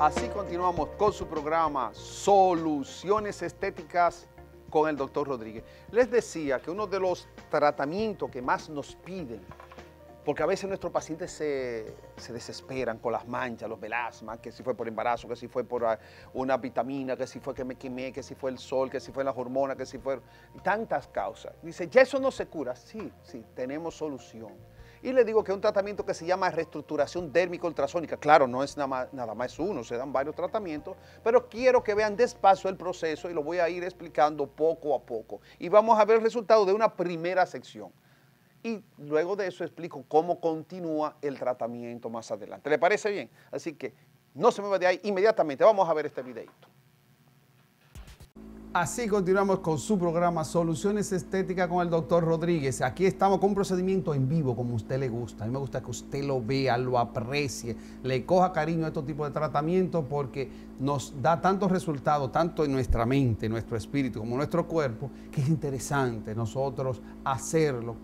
Así continuamos con su programa Soluciones Estéticas con el doctor Rodríguez. Les decía que uno de los tratamientos que más nos piden, porque a veces nuestros pacientes se, desesperan con las manchas, los melasmas, que si fue por embarazo, que si fue por ah, una vitamina, que si fue que me quemé, que si fue el sol, que si fue las hormonas, que si fue tantas causas. Dice, ya eso no se cura. Sí, sí, tenemos solución y le digo que es un tratamiento que se llama reestructuración dérmica ultrasónica. Claro, no es nada más, nada más uno, se dan varios tratamientos, pero quiero que vean despacio el proceso y lo voy a ir explicando poco a poco. Y vamos a ver el resultado de una primera sección. Y luego de eso explico cómo continúa el tratamiento más adelante. ¿Le parece bien? Así que no se mueva de ahí inmediatamente. Vamos a ver este videito. Así continuamos con su programa Soluciones Estéticas con el doctor Rodríguez. Aquí estamos con un procedimiento en vivo, como a usted le gusta. A mí me gusta que usted lo vea, lo aprecie, le coja cariño a este tipo de tratamientos porque nos da tantos resultados, tanto en nuestra mente, en nuestro espíritu, como en nuestro cuerpo, que es interesante nosotros hacerlo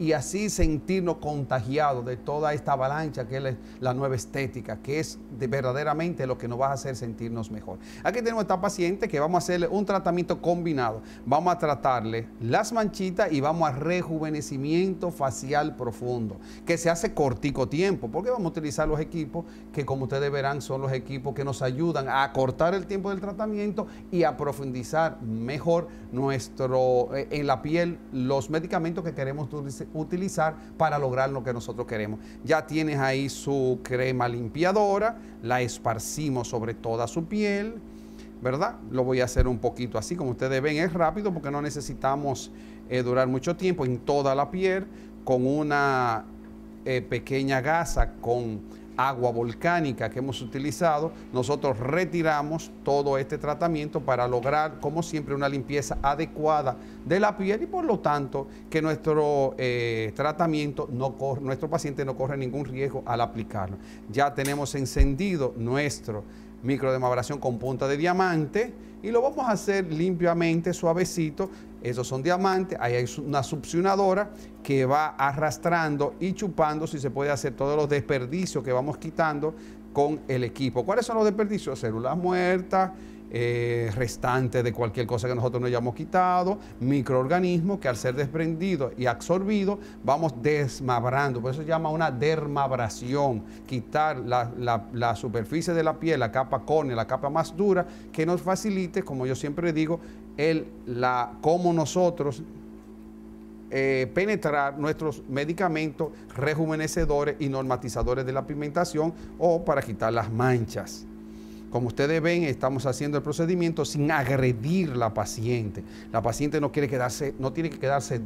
y así sentirnos contagiados de toda esta avalancha que es la nueva estética, que es de verdaderamente lo que nos va a hacer sentirnos mejor. Aquí tenemos a esta paciente que vamos a hacerle un tratamiento combinado. Vamos a tratarle las manchitas y vamos a rejuvenecimiento facial profundo, que se hace cortico tiempo, porque vamos a utilizar los equipos que como ustedes verán son los equipos que nos ayudan a acortar el tiempo del tratamiento y a profundizar mejor nuestro, eh, en la piel los medicamentos que queremos utilizar utilizar para lograr lo que nosotros queremos. Ya tienes ahí su crema limpiadora, la esparcimos sobre toda su piel, ¿verdad? Lo voy a hacer un poquito así, como ustedes ven, es rápido porque no necesitamos eh, durar mucho tiempo en toda la piel con una eh, pequeña gasa con agua volcánica que hemos utilizado, nosotros retiramos todo este tratamiento para lograr, como siempre, una limpieza adecuada de la piel y por lo tanto que nuestro eh, tratamiento, no nuestro paciente no corre ningún riesgo al aplicarlo. Ya tenemos encendido nuestro maduración con punta de diamante y lo vamos a hacer limpiamente, suavecito. Esos son diamantes, ahí hay una succionadora que va arrastrando y chupando si se puede hacer todos los desperdicios que vamos quitando con el equipo. ¿Cuáles son los desperdicios? Células muertas, eh, restante de cualquier cosa que nosotros no hayamos quitado, microorganismos que al ser desprendidos y absorbidos vamos desmabrando, por eso se llama una dermabrasión, quitar la, superficie de la piel, la capa córnea, la capa más dura, que nos facilite, como yo siempre digo, el, la, cómo nosotros eh, penetrar nuestros medicamentos rejuvenecedores y normatizadores de la pigmentación o para quitar las manchas. Como ustedes ven, estamos haciendo el procedimiento sin agredir la paciente. La paciente no, quiere quedarse, no tiene que quedarse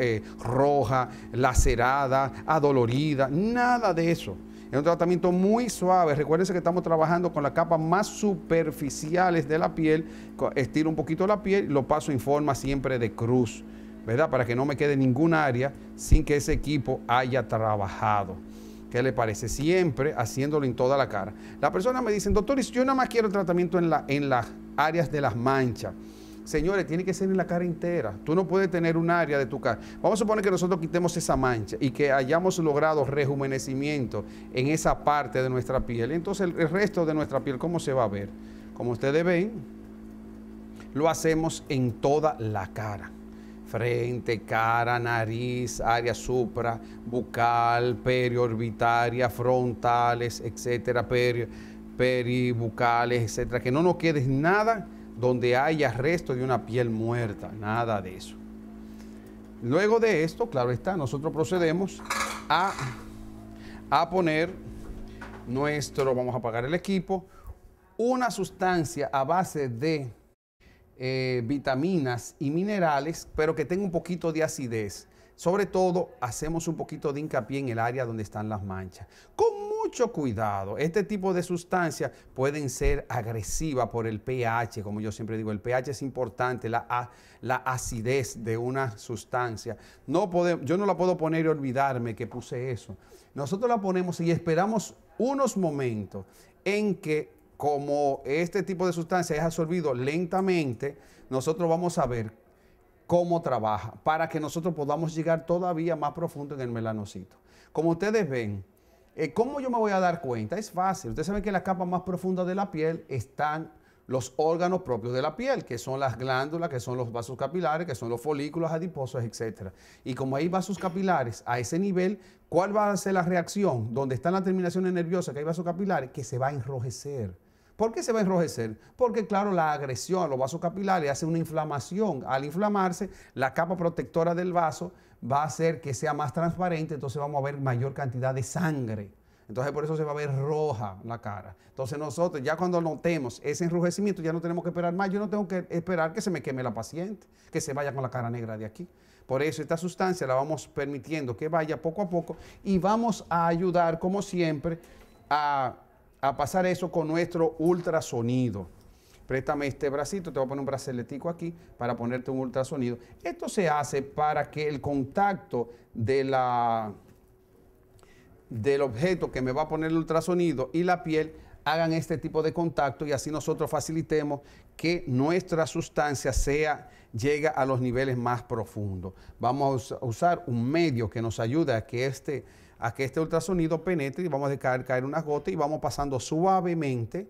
eh, roja, lacerada, adolorida, nada de eso. Es un tratamiento muy suave. Recuérdense que estamos trabajando con las capas más superficiales de la piel. Estiro un poquito la piel, lo paso en forma siempre de cruz, ¿verdad? Para que no me quede ninguna área sin que ese equipo haya trabajado. ¿Qué le parece? Siempre haciéndolo en toda la cara. La persona me dice, doctor, yo nada más quiero tratamiento en, la, en las áreas de las manchas. Señores, tiene que ser en la cara entera. Tú no puedes tener un área de tu cara. Vamos a suponer que nosotros quitemos esa mancha y que hayamos logrado rejuvenecimiento en esa parte de nuestra piel. Entonces, el resto de nuestra piel, ¿cómo se va a ver? Como ustedes ven, lo hacemos en toda la cara frente, cara, nariz, área supra, bucal, periorbitaria, frontales, etcétera, peribucales, etcétera. Que no nos quede nada donde haya resto de una piel muerta, nada de eso. Luego de esto, claro está, nosotros procedemos a, a poner nuestro, vamos a apagar el equipo, una sustancia a base de eh, vitaminas y minerales, pero que tenga un poquito de acidez. Sobre todo, hacemos un poquito de hincapié en el área donde están las manchas. Con mucho cuidado, este tipo de sustancias pueden ser agresivas por el pH, como yo siempre digo, el pH es importante, la, la acidez de una sustancia. No yo no la puedo poner y olvidarme que puse eso. Nosotros la ponemos y esperamos unos momentos en que como este tipo de sustancia es absorbido lentamente, nosotros vamos a ver cómo trabaja para que nosotros podamos llegar todavía más profundo en el melanocito. Como ustedes ven, eh, ¿cómo yo me voy a dar cuenta? Es fácil. Ustedes saben que en la capa más profunda de la piel están los órganos propios de la piel, que son las glándulas, que son los vasos capilares, que son los folículos adiposos, etc. Y como hay vasos capilares a ese nivel, ¿cuál va a ser la reacción? Donde están las terminaciones nerviosas, que hay vasos capilares, que se va a enrojecer ¿Por qué se va a enrojecer? Porque, claro, la agresión a los vasos capilares hace una inflamación. Al inflamarse, la capa protectora del vaso va a hacer que sea más transparente, entonces vamos a ver mayor cantidad de sangre. Entonces por eso se va a ver roja la cara. Entonces nosotros ya cuando notemos ese enrojecimiento ya no tenemos que esperar más. Yo no tengo que esperar que se me queme la paciente, que se vaya con la cara negra de aquí. Por eso esta sustancia la vamos permitiendo que vaya poco a poco y vamos a ayudar como siempre a a pasar eso con nuestro ultrasonido. Préstame este bracito, te voy a poner un braceletico aquí para ponerte un ultrasonido. Esto se hace para que el contacto de la, del objeto que me va a poner el ultrasonido y la piel hagan este tipo de contacto y así nosotros facilitemos que nuestra sustancia sea llega a los niveles más profundos. Vamos a usar un medio que nos ayude a que este a que este ultrasonido penetre y vamos a dejar caer unas gotas y vamos pasando suavemente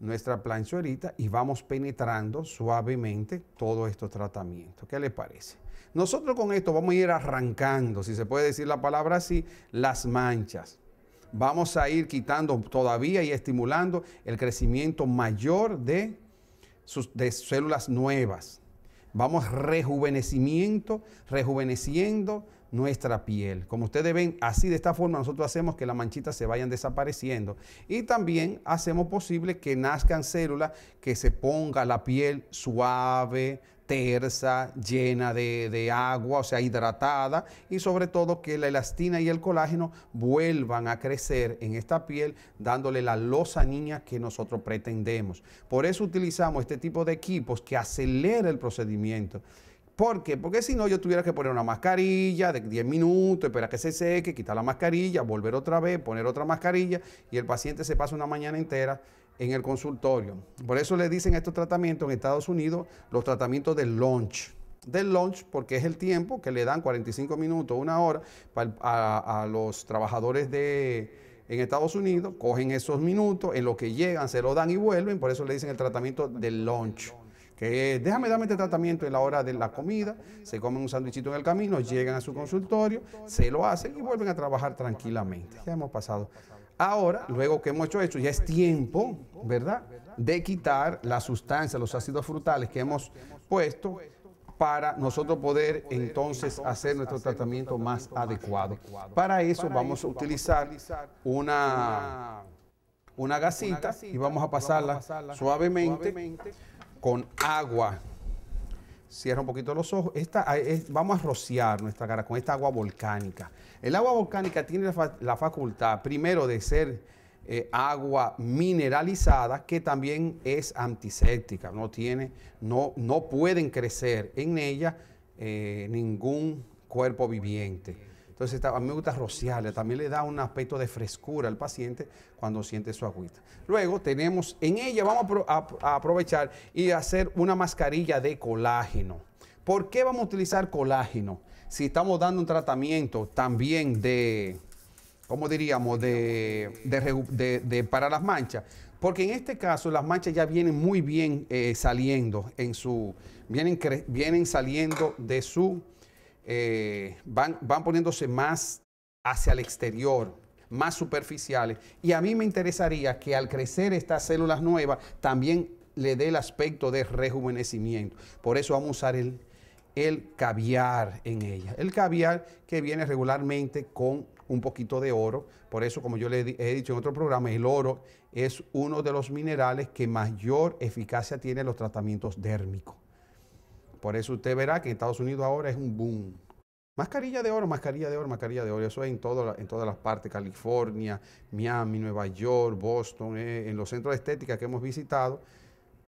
nuestra planchorita y vamos penetrando suavemente todo este tratamiento. ¿Qué le parece? Nosotros con esto vamos a ir arrancando, si se puede decir la palabra así, las manchas. Vamos a ir quitando todavía y estimulando el crecimiento mayor de, sus, de células nuevas. Vamos rejuvenecimiento, rejuveneciendo nuestra piel. Como ustedes ven, así de esta forma nosotros hacemos que las manchitas se vayan desapareciendo. Y también hacemos posible que nazcan células, que se ponga la piel suave, tersa, llena de, agua, o sea, hidratada, y sobre todo que la elastina y el colágeno vuelvan a crecer en esta piel, dándole la losa niña que nosotros pretendemos. Por eso utilizamos este tipo de equipos que acelera el procedimiento. ¿Por qué? Porque si no, yo tuviera que poner una mascarilla de 10 minutos, esperar que se seque, quitar la mascarilla, volver otra vez, poner otra mascarilla y el paciente se pasa una mañana entera en el consultorio. Por eso le dicen estos tratamientos en Estados Unidos los tratamientos de launch. Del launch, porque es el tiempo que le dan 45 minutos, una hora, a, los trabajadores de, en Estados Unidos, cogen esos minutos, en lo que llegan, se lo dan y vuelven, por eso le dicen el tratamiento de launch que déjame darme este tratamiento en la hora de la comida, se comen un sándwichito en el camino, llegan a su consultorio, se lo hacen y vuelven a trabajar tranquilamente. Ya hemos pasado. Ahora, luego que hemos hecho esto, ya es tiempo, ¿verdad?, de quitar la sustancia, los ácidos frutales que hemos puesto para nosotros poder entonces hacer nuestro tratamiento más adecuado. Para eso vamos a utilizar una, una gasita y vamos a pasarla suavemente con agua. Cierra un poquito los ojos. Ah, vamos a rociar nuestra cara con esta agua volcánica. El agua volcánica tiene la, facultad, primero, de ser eh, agua mineralizada que también es antiséptica. No, tiene, no, no pueden crecer en ella eh, ningún cuerpo viviente. Entonces, a mí me gusta rociarle, también le da un aspecto de frescura al paciente cuando siente su agüita. Luego tenemos, en ella vamos a, aprovechar y hacer una mascarilla de colágeno. ¿Por qué vamos a utilizar colágeno? Si estamos dando un tratamiento también de, ¿cómo diríamos?, de, para las manchas. Porque en este caso las manchas ya vienen muy bien eh, saliendo en su, vienen, vienen saliendo de su eh, van, van poniéndose más hacia el exterior, más superficiales. Y a mí me interesaría que al crecer estas células nuevas también le dé el aspecto de rejuvenecimiento. Por eso vamos a usar el, el caviar en ella. El caviar que viene regularmente con un poquito de oro. Por eso, como yo le he dicho en otro programa, el oro es uno de los minerales que mayor eficacia tiene en los tratamientos dérmicos. Por eso usted verá que en Estados Unidos ahora es un boom. Mascarilla de oro, mascarilla de oro, mascarilla de oro. Eso es en, en todas las partes, California, Miami, Nueva York, Boston, eh, en los centros de estética que hemos visitado,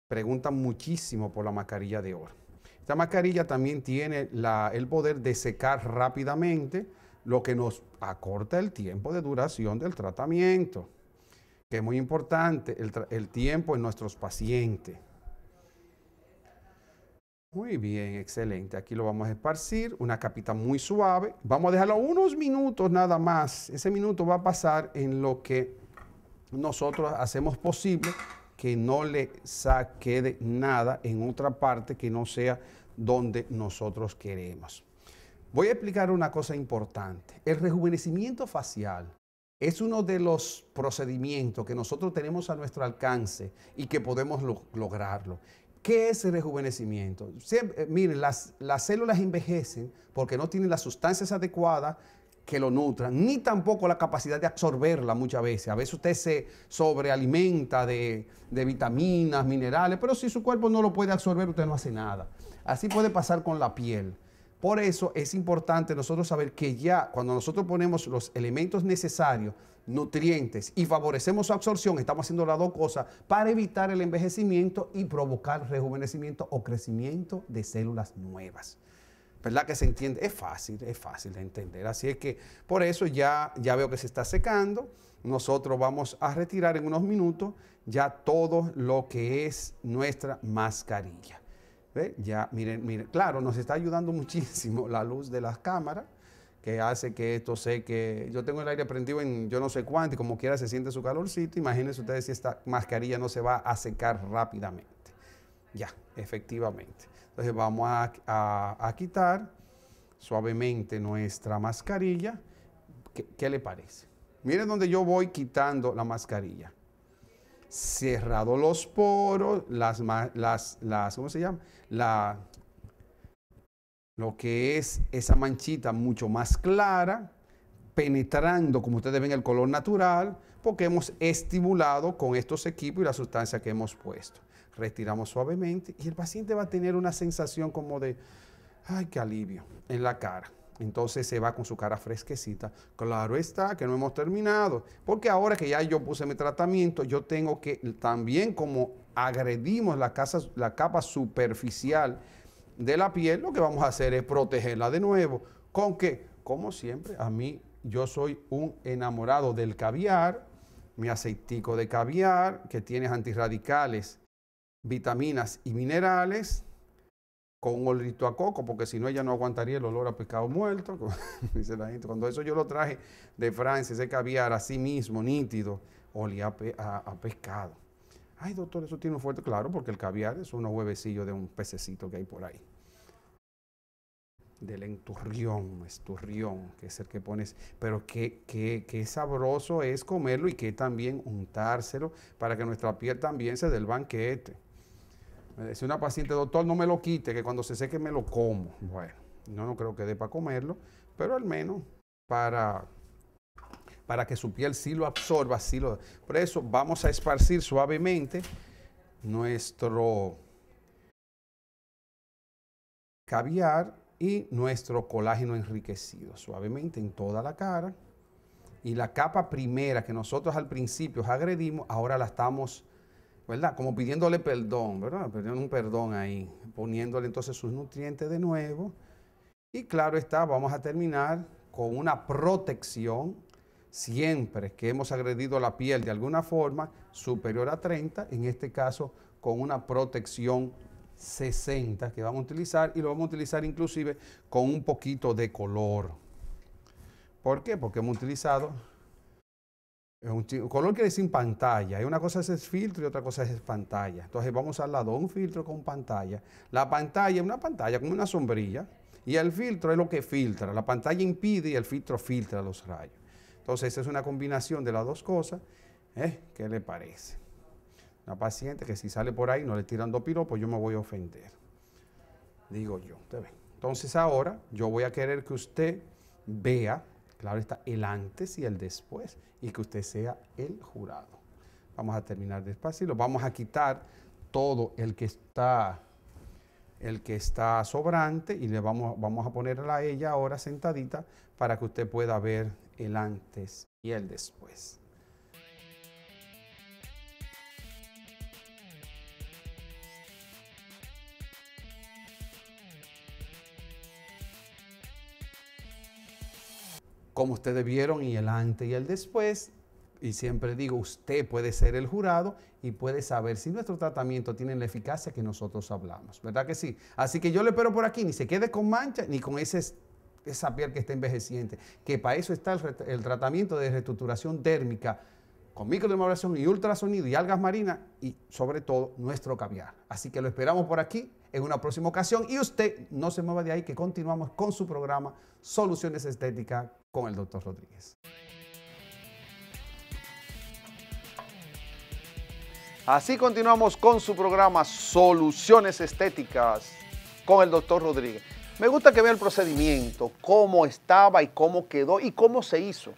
preguntan muchísimo por la mascarilla de oro. Esta mascarilla también tiene el poder de secar rápidamente, lo que nos acorta el tiempo de duración del tratamiento, que es muy importante, el tiempo en nuestros pacientes. Muy bien, excelente. Aquí lo vamos a esparcir, una capita muy suave. Vamos a dejarlo unos minutos nada más. Ese minuto va a pasar en lo que nosotros hacemos posible que no le saquede nada en otra parte que no sea donde nosotros queremos. Voy a explicar una cosa importante. El rejuvenecimiento facial es uno de los procedimientos que nosotros tenemos a nuestro alcance y que podemos lograrlo. ¿Qué es el rejuvenecimiento? Eh, miren, las, las células envejecen porque no tienen las sustancias adecuadas que lo nutran, ni tampoco la capacidad de absorberla muchas veces. A veces usted se sobrealimenta de, de, vitaminas, minerales, pero si su cuerpo no lo puede absorber, usted no hace nada. Así puede pasar con la piel. Por eso es importante nosotros saber que ya cuando nosotros ponemos los elementos necesarios, nutrientes y favorecemos su absorción, estamos haciendo las dos cosas para evitar el envejecimiento y provocar rejuvenecimiento o crecimiento de células nuevas. ¿Verdad que se entiende? Es fácil, es fácil de entender. Así es que por eso ya, ya veo que se está secando. Nosotros vamos a retirar en unos minutos ya todo lo que es nuestra mascarilla. Ya, miren, miren, claro, nos está ayudando muchísimo la luz de las cámaras, que hace que esto seque, yo tengo el aire prendido en yo no sé cuánto y como quiera se siente su calorcito. Imagínense ustedes si esta mascarilla no se va a secar rápidamente. Ya, efectivamente. Entonces vamos a, quitar suavemente nuestra mascarilla. ¿Qué, ¿Qué le parece? Miren donde yo voy quitando la mascarilla cerrado los poros, las, las, ¿cómo se llama? La, lo que es esa manchita mucho más clara, penetrando, como ustedes ven, el color natural, porque hemos estimulado con estos equipos y la sustancia que hemos puesto. Retiramos suavemente y el paciente va a tener una sensación como de, ay, qué alivio en la cara entonces se va con su cara fresquecita. Claro está que no hemos terminado, porque ahora que ya yo puse mi tratamiento, yo tengo que también como agredimos la, casa, la capa superficial de la piel, lo que vamos a hacer es protegerla de nuevo. ¿Con que, Como siempre, a mí yo soy un enamorado del caviar, mi aceitico de caviar, que tiene antirradicales, vitaminas y minerales, con un olorito a coco, porque si no ella no aguantaría el olor a pescado muerto, dice la gente. Cuando eso yo lo traje de Francia, ese caviar así mismo, nítido, olía a, pescado. Ay, doctor, eso tiene un fuerte, claro, porque el caviar es uno huevecillo de un pececito que hay por ahí. Del enturrión, esturrión, que es el que pones. Pero qué, qué, qué sabroso es comerlo y que también untárselo para que nuestra piel también sea del banquete. Me eh, decía una paciente, doctor, no me lo quite, que cuando se seque me lo como. Bueno, no creo que dé para comerlo, pero al menos para, para que su piel sí lo absorba, sí lo... Por eso vamos a esparcir suavemente nuestro caviar y nuestro colágeno enriquecido, suavemente en toda la cara. Y la capa primera que nosotros al principio agredimos, ahora la estamos ¿verdad? Como pidiéndole perdón, ¿verdad? Pidiendo un perdón ahí, poniéndole entonces sus nutrientes de nuevo. Y claro está, vamos a terminar con una protección siempre que hemos agredido la piel de alguna forma superior a 30, en este caso con una protección 60 que vamos a utilizar y lo vamos a utilizar inclusive con un poquito de color. ¿Por qué? Porque hemos utilizado color que es sin pantalla. una cosa es filtro y otra cosa es pantalla. Entonces vamos al lado un filtro con pantalla. La pantalla es una pantalla como una sombrilla. Y el filtro es lo que filtra. La pantalla impide y el filtro filtra los rayos. Entonces esa es una combinación de las dos cosas. ¿eh? ¿Qué le parece? Una paciente que si sale por ahí no le tiran dos pues yo me voy a ofender. Digo yo, Entonces ahora yo voy a querer que usted vea Claro está el antes y el después y que usted sea el jurado. Vamos a terminar despacio y lo vamos a quitar todo el que está el que está sobrante y le vamos, vamos a ponerla a ella ahora sentadita para que usted pueda ver el antes y el después. como ustedes vieron, y el antes y el después. Y siempre digo, usted puede ser el jurado y puede saber si nuestro tratamiento tiene la eficacia que nosotros hablamos, ¿verdad que sí? Así que yo le espero por aquí, ni se quede con mancha, ni con ese esa piel que está envejeciente, que para eso está el, tratamiento de reestructuración térmica con microdermabrasión y ultrasonido y algas marinas y sobre todo nuestro caviar. Así que lo esperamos por aquí en una próxima ocasión. Y usted no se mueva de ahí, que continuamos con su programa Soluciones Estéticas con el doctor Rodríguez. Así continuamos con su programa Soluciones Estéticas con el doctor Rodríguez. Me gusta que vea el procedimiento, cómo estaba y cómo quedó y cómo se hizo.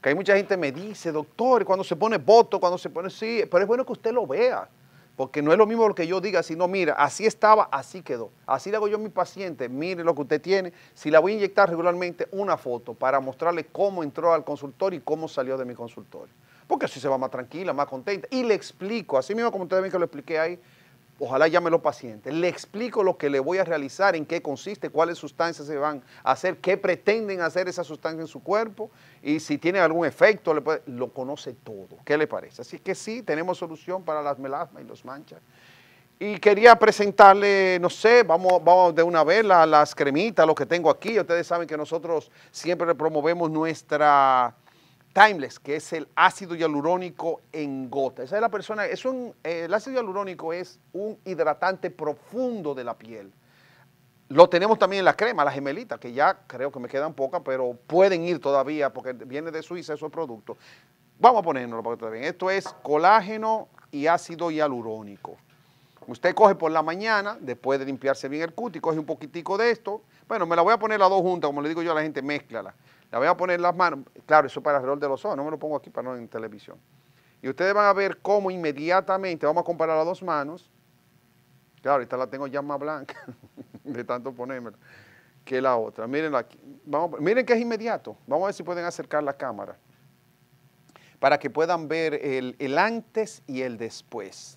Que hay mucha gente me dice, doctor, cuando se pone voto, cuando se pone sí, pero es bueno que usted lo vea. Porque no es lo mismo lo que yo diga, sino mira, así estaba, así quedó. Así le hago yo a mi paciente, mire lo que usted tiene. Si la voy a inyectar regularmente, una foto para mostrarle cómo entró al consultorio y cómo salió de mi consultorio. Porque así se va más tranquila, más contenta. Y le explico, así mismo como ustedes ven que lo expliqué ahí, ojalá los paciente, le explico lo que le voy a realizar, en qué consiste, cuáles sustancias se van a hacer, qué pretenden hacer esas sustancias en su cuerpo y si tiene algún efecto, lo conoce todo. ¿Qué le parece? Así que sí, tenemos solución para las melasmas y los manchas. Y quería presentarle, no sé, vamos, vamos de una vez las cremitas, lo que tengo aquí. Ustedes saben que nosotros siempre promovemos nuestra Timeless, que es el ácido hialurónico en gota. Esa es la persona, es un, eh, el ácido hialurónico es un hidratante profundo de la piel. Lo tenemos también en la crema, la gemelitas, que ya creo que me quedan pocas, pero pueden ir todavía porque viene de Suiza esos productos. Vamos a ponernos para bien. Esto es colágeno y ácido hialurónico. Usted coge por la mañana, después de limpiarse bien el cuti, coge un poquitico de esto. Bueno, me la voy a poner las dos juntas, como le digo yo a la gente, mézclala. La voy a poner las manos. Claro, eso para el rol de los ojos. No me lo pongo aquí para no en televisión. Y ustedes van a ver cómo inmediatamente vamos a comparar las dos manos. Claro, esta la tengo ya más blanca de tanto ponérmela que la otra. Miren, Vamos, miren que es inmediato. Vamos a ver si pueden acercar la cámara para que puedan ver el, antes y el después.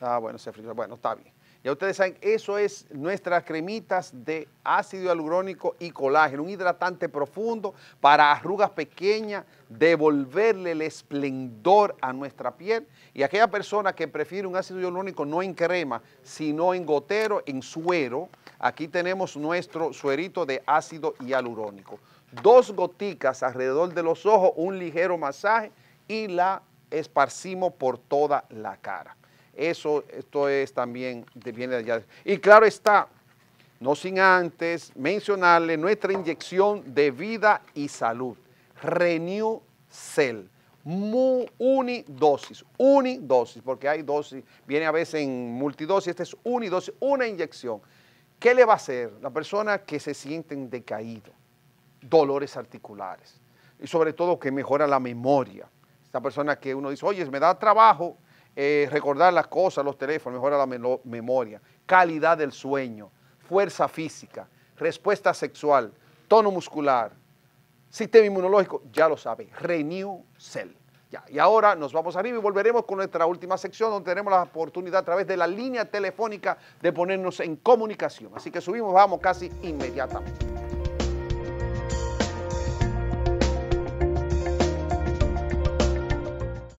Ah, bueno, se Bueno, está bien. Ya ustedes saben, eso es nuestras cremitas de ácido hialurónico y colágeno, un hidratante profundo para arrugas pequeñas, devolverle el esplendor a nuestra piel. Y aquella persona que prefiere un ácido hialurónico no en crema, sino en gotero, en suero, aquí tenemos nuestro suerito de ácido hialurónico. Dos goticas alrededor de los ojos, un ligero masaje y la esparcimos por toda la cara. Eso, esto es también, viene de allá. Y claro está, no sin antes mencionarle nuestra inyección de vida y salud. Renew Cell. unidosis, unidosis, porque hay dosis, viene a veces en multidosis, esta es unidosis, una inyección. ¿Qué le va a hacer? La persona que se siente decaído, dolores articulares, y sobre todo que mejora la memoria. Esta persona que uno dice, oye, me da trabajo, eh, recordar las cosas, los teléfonos, mejora la memoria, calidad del sueño, fuerza física, respuesta sexual, tono muscular, sistema inmunológico, ya lo sabe, Renew Cell. y ahora nos vamos arriba y volveremos con nuestra última sección donde tenemos la oportunidad a través de la línea telefónica de ponernos en comunicación. Así que subimos, vamos casi inmediatamente.